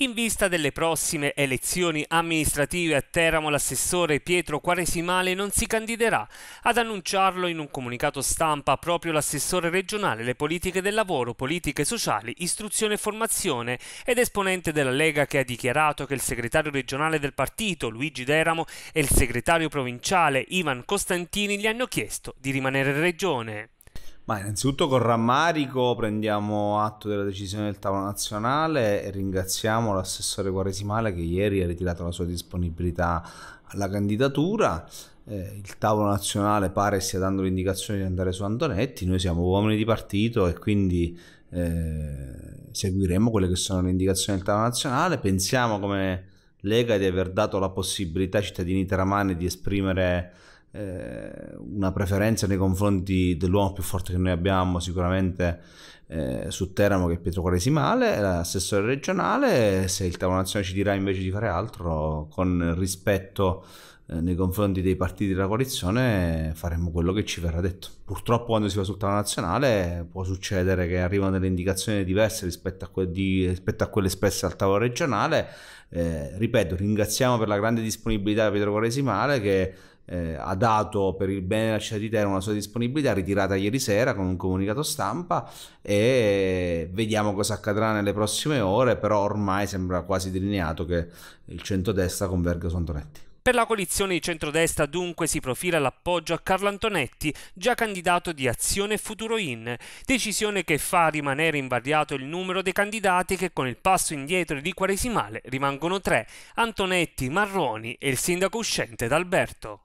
In vista delle prossime elezioni amministrative a Teramo l'assessore Pietro Quaresimale non si candiderà. Ad annunciarlo in un comunicato stampa proprio l'assessore regionale alle politiche del lavoro, politiche sociali, istruzione e formazione ed esponente della Lega che ha dichiarato che il segretario regionale del partito Luigi Deramo e il segretario provinciale Ivan Costantini gli hanno chiesto di rimanere in regione. Ma innanzitutto con rammarico prendiamo atto della decisione del tavolo nazionale e ringraziamo l'assessore Quaresimale che ieri ha ritirato la sua disponibilità alla candidatura. Eh, il tavolo nazionale pare stia dando l'indicazione di andare su Antonetti, noi siamo uomini di partito e quindi eh, seguiremo quelle che sono le indicazioni del tavolo nazionale. Pensiamo come Lega di aver dato la possibilità ai cittadini teramani di esprimere eh, una preferenza nei confronti dell'uomo più forte che noi abbiamo sicuramente eh, su Teramo che è Pietro Quaresimale, l'assessore regionale, se il tavolo nazionale ci dirà invece di fare altro con rispetto eh, nei confronti dei partiti della coalizione faremo quello che ci verrà detto. Purtroppo quando si va sul tavolo nazionale può succedere che arrivano delle indicazioni diverse rispetto a, que- di, rispetto a quelle espresse al tavolo regionale. Eh, ripeto, ringraziamo per la grande disponibilità di Pietro Quaresimale che eh, ha dato per il bene della città di Teramo una sua disponibilità, ritirata ieri sera con un comunicato stampa e vediamo cosa accadrà nelle prossime ore, però ormai sembra quasi delineato che il centrodestra converga su Antonetti. Per la coalizione di centrodestra dunque si profila l'appoggio a Carlo Antonetti, già candidato di Azione Futuro In, decisione che fa rimanere invariato il numero dei candidati che con il passo indietro di Quaresimale rimangono tre, Antonetti, Marroni e il sindaco uscente D'Alberto.